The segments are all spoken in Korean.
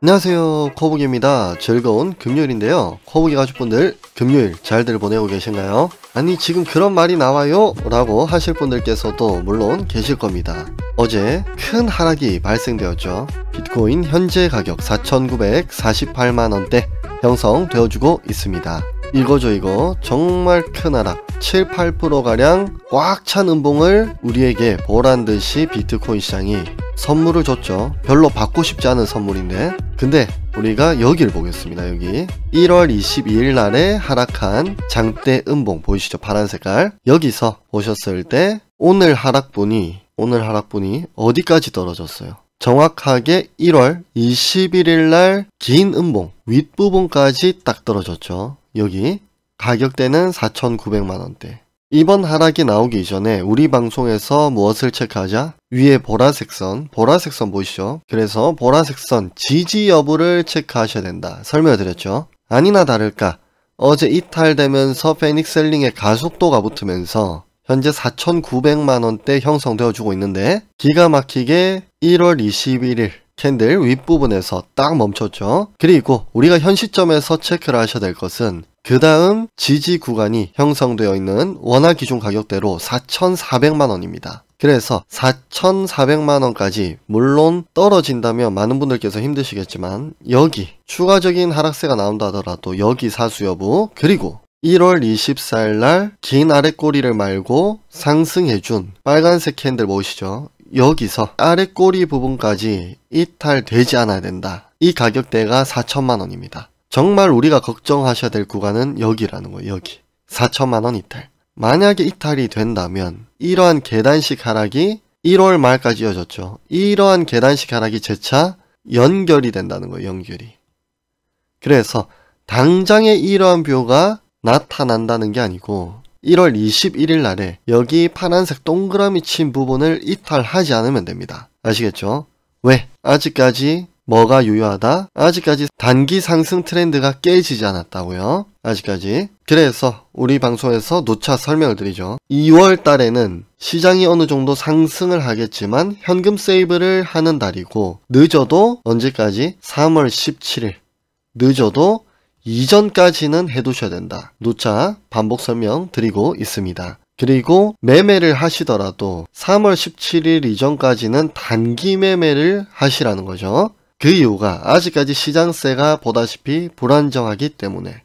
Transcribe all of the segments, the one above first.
안녕하세요 거북입니다 즐거운 금요일인데요 거북이 가족분들 금요일 잘들 보내고 계신가요? 아니 지금 그런 말이 나와요 라고 하실 분들께서도 물론 계실 겁니다 어제 큰 하락이 발생되었죠 비트코인 현재 가격 4948만원대 형성되어주고 있습니다 이거죠 이거 정말 큰 하락 7, 8%가량 꽉 찬 음봉을 우리에게 보란듯이 비트코인 시장이 선물을 줬죠. 별로 받고 싶지 않은 선물인데. 근데 우리가 여기를 보겠습니다. 여기 1월 22일 날에 하락한 장대 음봉 보이시죠? 파란 색깔. 여기서 보셨을 때 오늘 하락분이 오늘 하락분이 어디까지 떨어졌어요? 정확하게 1월 21일 날 긴 음봉 윗부분까지 딱 떨어졌죠. 여기 가격대는 4,900만 원대. 이번 하락이 나오기 이전에 우리 방송에서 무엇을 체크하자? 위에 보라색 선, 보라색 선 보이시죠? 그래서 보라색 선 지지 여부를 체크하셔야 된다. 설명드렸죠? 아니나 다를까 어제 이탈되면서 페닉셀링의 가속도가 붙으면서 현재 4,900만원대 형성되어 주고 있는데 기가 막히게 1월 21일 캔들 윗부분에서 딱 멈췄죠. 그리고 우리가 현 시점에서 체크를 하셔야 될 것은 그 다음 지지 구간이 형성되어 있는 원화 기준 가격대로 4,400만원입니다. 그래서 4,400만원까지 물론 떨어진다면 많은 분들께서 힘드시겠지만 여기 추가적인 하락세가 나온다 하더라도 여기 사수 여부 그리고 1월 24일 날 긴 아랫꼬리를 말고 상승해준 빨간색 캔들 보이시죠? 여기서 아랫꼬리 부분까지 이탈되지 않아야 된다. 이 가격대가 4천만원입니다. 정말 우리가 걱정하셔야 될 구간은 여기라는 거예요. 여기. 4천만 원 이탈. 만약에 이탈이 된다면 이러한 계단식 하락이 1월 말까지 이어졌죠. 이러한 계단식 하락이 재차 연결이 된다는 거예요. 연결이. 그래서 당장에 이러한 뷰가 나타난다는 게 아니고 1월 21일 날에 여기 파란색 동그라미 친 부분을 이탈하지 않으면 됩니다. 아시겠죠? 왜? 아직까지 뭐가 유효하다? 아직까지 단기 상승 트렌드가 깨지지 않았다고요. 아직까지. 그래서 우리 방송에서 노차 설명을 드리죠. 2월 달에는 시장이 어느 정도 상승을 하겠지만 현금 세이브를 하는 달이고 늦어도 언제까지? 3월 17일. 늦어도 이전까지는 해두셔야 된다. 노차 반복 설명 드리고 있습니다. 그리고 매매를 하시더라도 3월 17일 이전까지는 단기 매매를 하시라는 거죠. 그 이유가 아직까지 시장세가 보다시피 불안정하기 때문에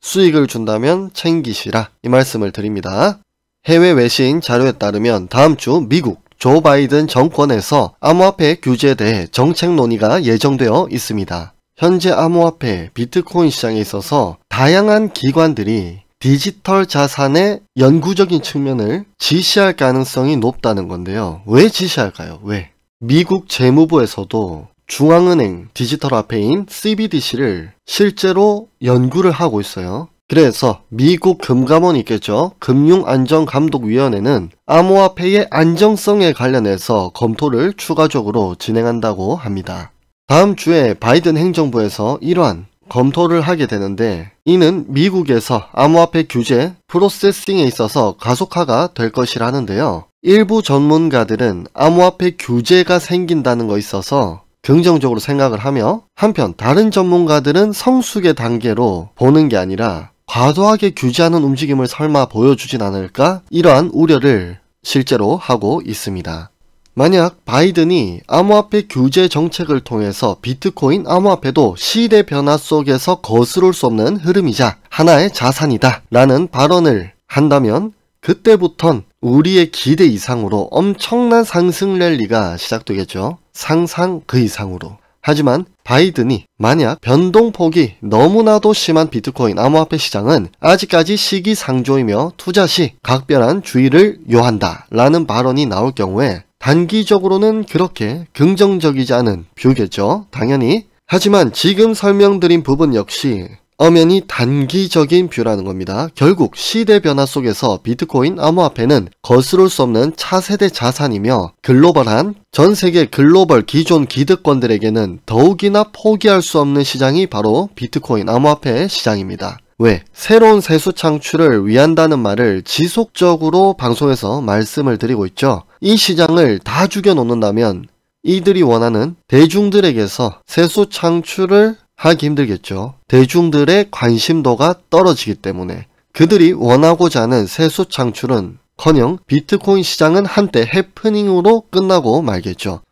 수익을 준다면 챙기시라 이 말씀을 드립니다. 해외 외신 자료에 따르면 다음 주 미국 조 바이든 정권에서 암호화폐 규제에 대해 정책 논의가 예정되어 있습니다. 현재 암호화폐 비트코인 시장에 있어서 다양한 기관들이 디지털 자산의 연구적인 측면을 지시할 가능성이 높다는 건데요. 왜 지시할까요? 왜? 미국 재무부에서도 중앙은행 디지털 화폐인 CBDC를 실제로 연구를 하고 있어요. 그래서 미국 금감원이 있겠죠. 금융안전감독위원회는 암호화폐의 안정성에 관련해서 검토를 추가적으로 진행한다고 합니다. 다음 주에 바이든 행정부에서 이러한 검토를 하게 되는데 이는 미국에서 암호화폐 규제 프로세싱에 있어서 가속화가 될 것이라는데요. 일부 전문가들은 암호화폐 규제가 생긴다는 거 있어서 긍정적으로 생각을 하며 한편 다른 전문가들은 성숙의 단계로 보는 게 아니라 과도하게 규제하는 움직임을 설마 보여주진 않을까 이러한 우려를 실제로 하고 있습니다. 만약 바이든이 암호화폐 규제 정책을 통해서 비트코인 암호화폐도 시대 변화 속에서 거스를 수 없는 흐름이자 하나의 자산이다 라는 발언을 한다면 그때부턴 우리의 기대 이상으로 엄청난 상승 랠리가 시작되겠죠. 상상 그 이상으로. 하지만 바이든이 만약 변동폭이 너무나도 심한 비트코인 암호화폐 시장은 아직까지 시기상조이며 투자 시 각별한 주의를 요한다 라는 발언이 나올 경우에 단기적으로는 그렇게 긍정적이지 않은 뷰겠죠. 당연히. 하지만 지금 설명드린 부분 역시 엄연히 단기적인 뷰라는 겁니다. 결국 시대 변화 속에서 비트코인 암호화폐는 거스를 수 없는 차세대 자산이며 글로벌한 전 세계 글로벌 기존 기득권들에게는 더욱이나 포기할 수 없는 시장이 바로 비트코인 암호화폐 시장입니다. 왜 새로운 세수 창출을 위한다는 말을 지속적으로 방송에서 말씀을 드리고 있죠. 이 시장을 다 죽여놓는다면 이들이 원하는 대중들에게서 세수 창출을 하기 힘들겠죠. 대중들의 관심도가 떨어지기 때문에 그들이 원하고자 하는 세수 창출은 커녕 비트코인 시장은 한때 해프닝으로 끝나고 말겠죠.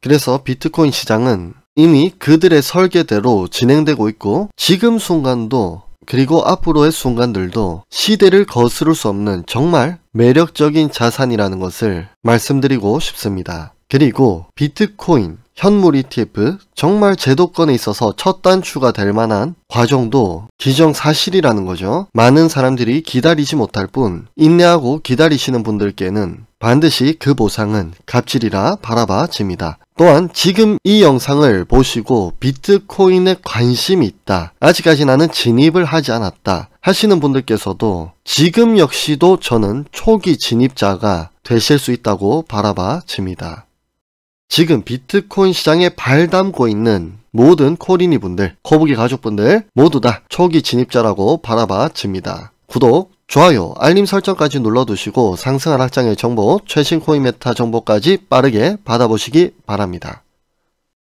그래서 비트코인 시장은 이미 그들의 설계대로 진행되고 있고 지금 순간도 그리고 앞으로의 순간들도 시대를 거스를 수 없는 정말 매력적인 자산이라는 것을 말씀드리고 싶습니다. 그리고 비트코인, 현물 ETF, 정말 제도권에 있어서 첫 단추가 될 만한 과정도 기정사실이라는 거죠. 많은 사람들이 기다리지 못할 뿐 인내하고 기다리시는 분들께는 반드시 그 보상은 갑질이라 바라봐집니다. 또한 지금 이 영상을 보시고 비트코인에 관심이 있다. 아직까지 나는 진입을 하지 않았다. 하시는 분들께서도 지금 역시도 저는 초기 진입자가 되실 수 있다고 바라봐집니다. 지금 비트코인 시장에 발담고 있는 모든 코린이 분들, 거북이 가족분들 모두 다 초기 진입자라고 바라봐집니다. 구독, 좋아요, 알림 설정까지 눌러두시고 상승한 학장의 정보, 최신 코인 메타 정보까지 빠르게 받아보시기 바랍니다.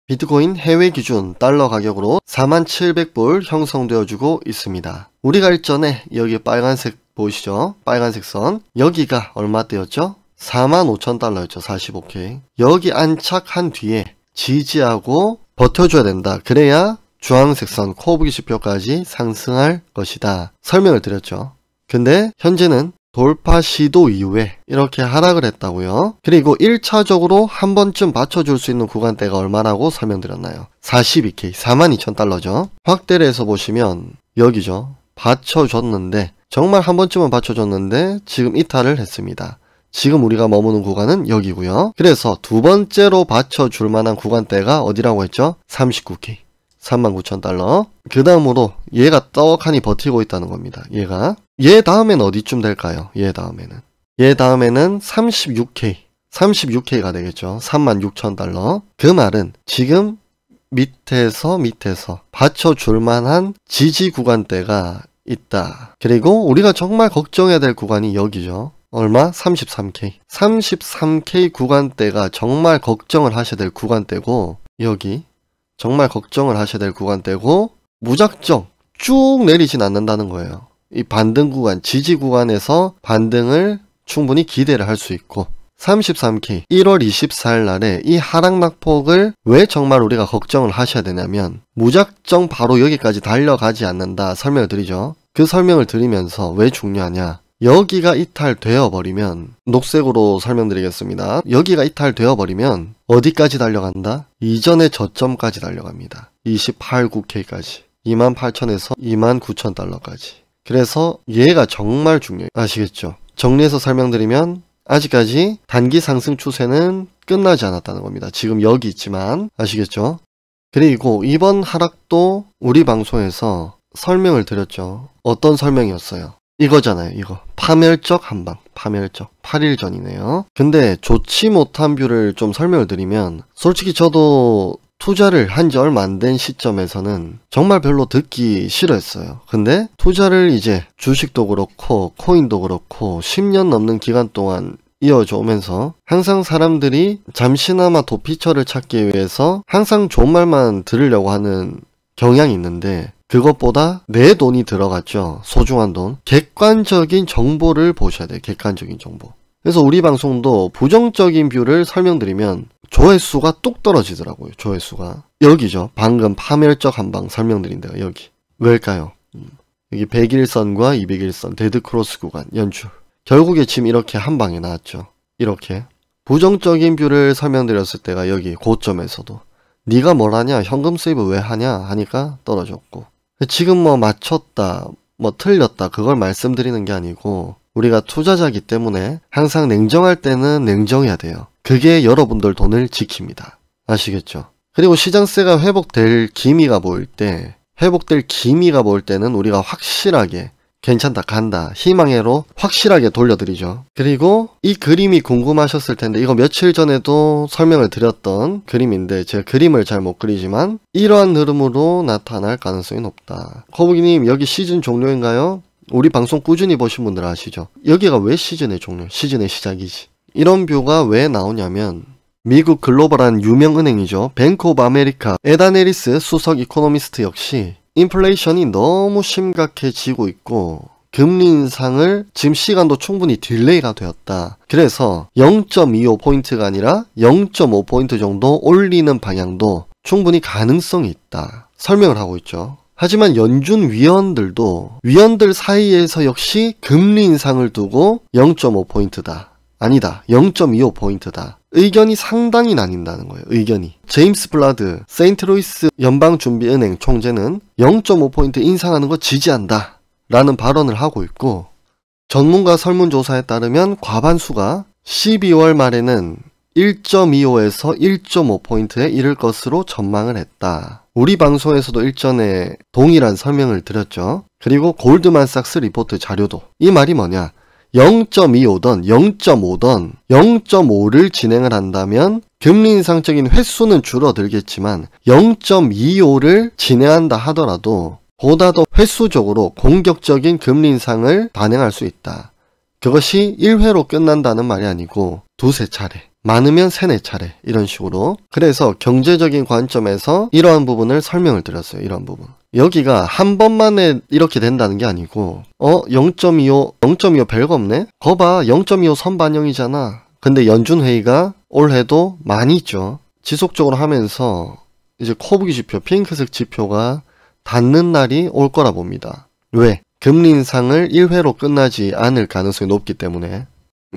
비트코인 해외 기준 달러 가격으로 4700불 형성되어주고 있습니다. 우리가 일전에 여기 빨간색 보이시죠? 빨간색 선 여기가 얼마대였죠? 4 5 0 0 0 달러였죠. 45K. 여기 안착한 뒤에 지지하고 버텨줘야 된다. 그래야 주황색선 코브기 지표까지 상승할 것이다. 설명을 드렸죠. 근데 현재는 돌파 시도 이후에 이렇게 하락을 했다고요. 그리고 1차적으로 한 번쯤 받쳐줄 수 있는 구간대가 얼마라고 설명드렸나요? 42K, 42,000달러죠. 확대를 해서 보시면 여기죠. 받쳐줬는데 정말 한 번쯤은 받쳐줬는데 지금 이탈을 했습니다. 지금 우리가 머무는 구간은 여기고요. 그래서 두 번째로 받쳐줄 만한 구간대가 어디라고 했죠? 39K. 39,000달러. 그 다음으로 얘가 떡하니 버티고 있다는 겁니다. 얘가. 얘 다음엔 어디쯤 될까요? 얘 다음에는. 얘 다음에는 36K. 36K가 되겠죠. 36,000달러. 그 말은 지금 밑에서 밑에서 받쳐줄 만한 지지 구간대가 있다. 그리고 우리가 정말 걱정해야 될 구간이 여기죠. 얼마? 33K. 33K 구간대가 정말 걱정을 하셔야 될 구간대고 여기 정말 걱정을 하셔야 될 구간대고 무작정 쭉 내리진 않는다는 거예요. 이 반등 구간, 지지 구간에서 반등을 충분히 기대를 할 수 있고 33K 1월 24일 날에 이 하락 낙폭을 왜 정말 우리가 걱정을 하셔야 되냐면 무작정 바로 여기까지 달려가지 않는다 설명을 드리죠. 그 설명을 드리면서 왜 중요하냐 여기가 이탈되어 버리면 녹색으로 설명드리겠습니다. 여기가 이탈되어 버리면 어디까지 달려간다? 이전의 저점까지 달려갑니다. 28국회까지 28,000에서 29,000달러까지 그래서 얘가 정말 중요해요. 아시겠죠? 정리해서 설명드리면 아직까지 단기 상승 추세는 끝나지 않았다는 겁니다. 지금 여기 있지만 아시겠죠? 그리고 이번 하락도 우리 방송에서 설명을 드렸죠. 어떤 설명이었어요? 이거잖아요 이거 파멸적 한방 파멸적 8일 전이네요 근데 좋지 못한 뷰를 좀 설명을 드리면 솔직히 저도 투자를 한지 얼마 안된 시점에서는 정말 별로 듣기 싫어했어요. 근데 투자를 이제 주식도 그렇고 코인도 그렇고 10년 넘는 기간 동안 이어져 오면서 항상 사람들이 잠시나마 도피처를 찾기 위해서 항상 좋은 말만 들으려고 하는 경향이 있는데 그것보다 내 돈이 들어갔죠. 소중한 돈. 객관적인 정보를 보셔야 돼요. 객관적인 정보. 그래서 우리 방송도 부정적인 뷰를 설명드리면 조회수가 뚝 떨어지더라고요. 조회수가. 여기죠. 방금 파멸적 한 방 설명드린 데가 여기. 왜일까요? 음. 여기 101선과 201선 데드크로스 구간 연출. 결국에 지금 이렇게 한 방에 나왔죠. 이렇게. 부정적인 뷰를 설명드렸을 때가 여기 고점에서도 네가 뭘 하냐 현금 세이브 왜 하냐 하니까 떨어졌고 지금 뭐 맞췄다, 뭐 틀렸다 그걸 말씀드리는 게 아니고 우리가 투자자기 때문에 항상 냉정할 때는 냉정해야 돼요. 그게 여러분들 돈을 지킵니다. 아시겠죠? 그리고 시장세가 회복될 기미가 보일 때 회복될 기미가 보일 때는 우리가 확실하게 괜찮다 간다 희망해로 확실하게 돌려드리죠 그리고 이 그림이 궁금하셨을 텐데 이거 며칠 전에도 설명을 드렸던 그림인데 제가 그림을 잘 못 그리지만 이러한 흐름으로 나타날 가능성이 높다 거북이님 여기 시즌 종료인가요? 우리 방송 꾸준히 보신 분들 아시죠 여기가 왜 시즌의 종료 시즌의 시작이지 이런 뷰가 왜 나오냐면 미국 글로벌한 유명 은행이죠. 뱅크 오브 아메리카 에다네리스 수석 이코노미스트 역시 인플레이션이 너무 심각해지고 있고 금리 인상을 지금 시간도 충분히 딜레이가 되었다. 그래서 0.25포인트가 아니라 0.5포인트 정도 올리는 방향도 충분히 가능성이 있다. 설명을 하고 있죠. 하지만 연준 위원들도 위원들 사이에서 역시 금리 인상을 두고 0.5포인트다. 아니다. 0.25포인트다. 의견이 상당히 나뉜다는 거예요. 의견이. 제임스 블라드, 세인트로이스 연방준비은행 총재는 0.5포인트 인상하는 걸 지지한다. 라는 발언을 하고 있고 전문가 설문조사에 따르면 과반수가 12월 말에는 1.25에서 1.5포인트에 이를 것으로 전망을 했다. 우리 방송에서도 일전에 동일한 설명을 드렸죠. 그리고 골드만삭스 리포트 자료도 이 말이 뭐냐 0 2 5든0 5든 0.5를 진행을 한다면 금리 인상적인 횟수는 줄어들겠지만 0.25를 진행한다 하더라도 보다 더 횟수적으로 공격적인 금리 인상을 반영할수 있다. 그것이 1회로 끝난다는 말이 아니고 두세 차례, 많으면 세네 차례 이런 식으로 그래서 경제적인 관점에서 이러한 부분을 설명을 드렸어요. 이런 부분. 여기가 한 번만에 이렇게 된다는 게 아니고 어? 0.25 0.25 별거 없네? 거봐 0.25 선반영이잖아 근데 연준회의가 올해도 많이 있죠 지속적으로 하면서 이제 코브기 지표 핑크색 지표가 닿는 날이 올 거라 봅니다 왜? 금리 인상을 1회로 끝나지 않을 가능성이 높기 때문에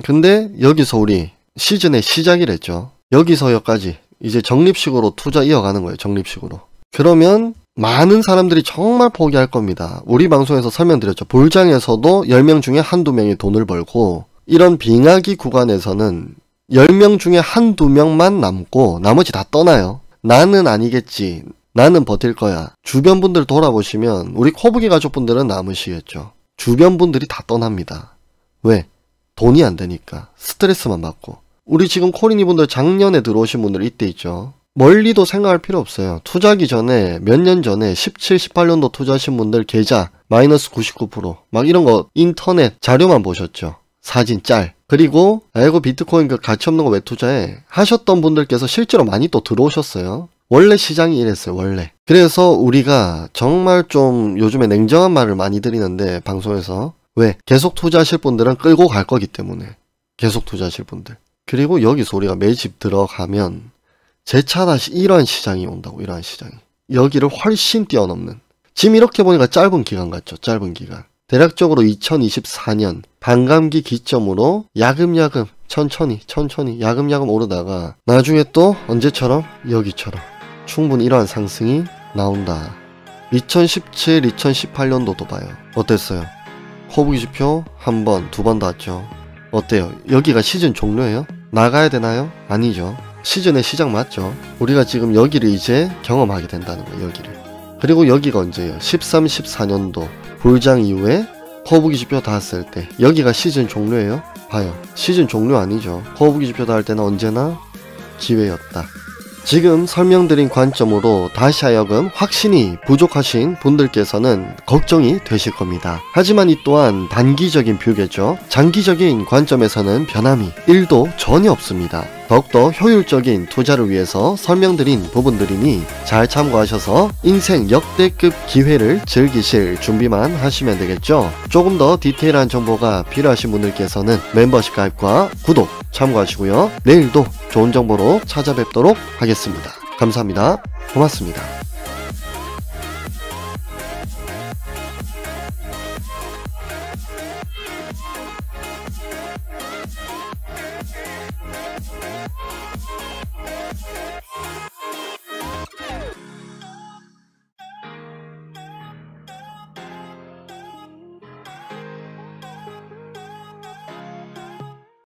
근데 여기서 우리 시즌의 시작이랬죠 여기서여기까지 이제 적립식으로 투자 이어가는 거예요 적립식으로 그러면 많은 사람들이 정말 포기할 겁니다. 우리 방송에서 설명드렸죠. 볼장에서도 10명 중에 한두 명이 돈을 벌고 이런 빙하기 구간에서는 10명 중에 한두 명만 남고 나머지 다 떠나요. 나는 아니겠지. 나는 버틸 거야. 주변 분들 돌아보시면 우리 코부기 가족분들은 남으시겠죠. 주변 분들이 다 떠납니다. 왜? 돈이 안 되니까. 스트레스만 받고. 우리 지금 코린이 분들 작년에 들어오신 분들 이때 있죠. 멀리도 생각할 필요 없어요. 투자기 하 전에 몇 년 전에 17, 18년도 투자하신 분들 계좌 마이너스 99%막 이런 거 인터넷 자료만 보셨죠. 사진 짤. 그리고 아이고 비트코인 그 가치 없는 거 왜 투자해 하셨던 분들께서 실제로 많이 또 들어오셨어요. 원래 시장이 이랬어요. 원래. 그래서 우리가 정말 좀 요즘에 냉정한 말을 많이 드리는데 방송에서 왜 계속 투자하실 분들은 끌고 갈 거기 때문에 계속 투자하실 분들. 그리고 여기 서우리가 매집 들어가면 재차 다시 이러한 시장이 온다고 이러한 시장이 여기를 훨씬 뛰어넘는 지금 이렇게 보니까 짧은 기간 같죠 짧은 기간 대략적으로 2024년 반감기 기점으로 야금야금 천천히 천천히 야금야금 오르다가 나중에 또 언제처럼 여기처럼 충분히 이러한 상승이 나온다 2017, 2018년도도 봐요 어땠어요? 호부기 지표 한 번, 두번 닿았죠 어때요? 여기가 시즌 종료예요? 나가야 되나요? 아니죠 시즌의 시작 맞죠? 우리가 지금 여기를 이제 경험하게 된다는 거예요, 여기를. 그리고 여기가 언제예요? 13, 14년도 불장 이후에 거북이 지표 닿았을 때 여기가 시즌 종료예요? 봐요. 시즌 종료 아니죠. 거북이 지표 닿을 때는 언제나 기회였다. 지금 설명드린 관점으로 다시 하여금 확신이 부족하신 분들께서는 걱정이 되실 겁니다. 하지만 이 또한 단기적인 뷰겠죠. 장기적인 관점에서는 변함이 1도 전혀 없습니다. 더욱더 효율적인 투자를 위해서 설명드린 부분들이니 잘 참고하셔서 인생 역대급 기회를 즐기실 준비만 하시면 되겠죠. 조금 더 디테일한 정보가 필요하신 분들께서는 멤버십 가입과 구독 참고하시고요. 내일도 좋은 정보로 찾아뵙도록 하겠습니다. 감사합니다. 고맙습니다.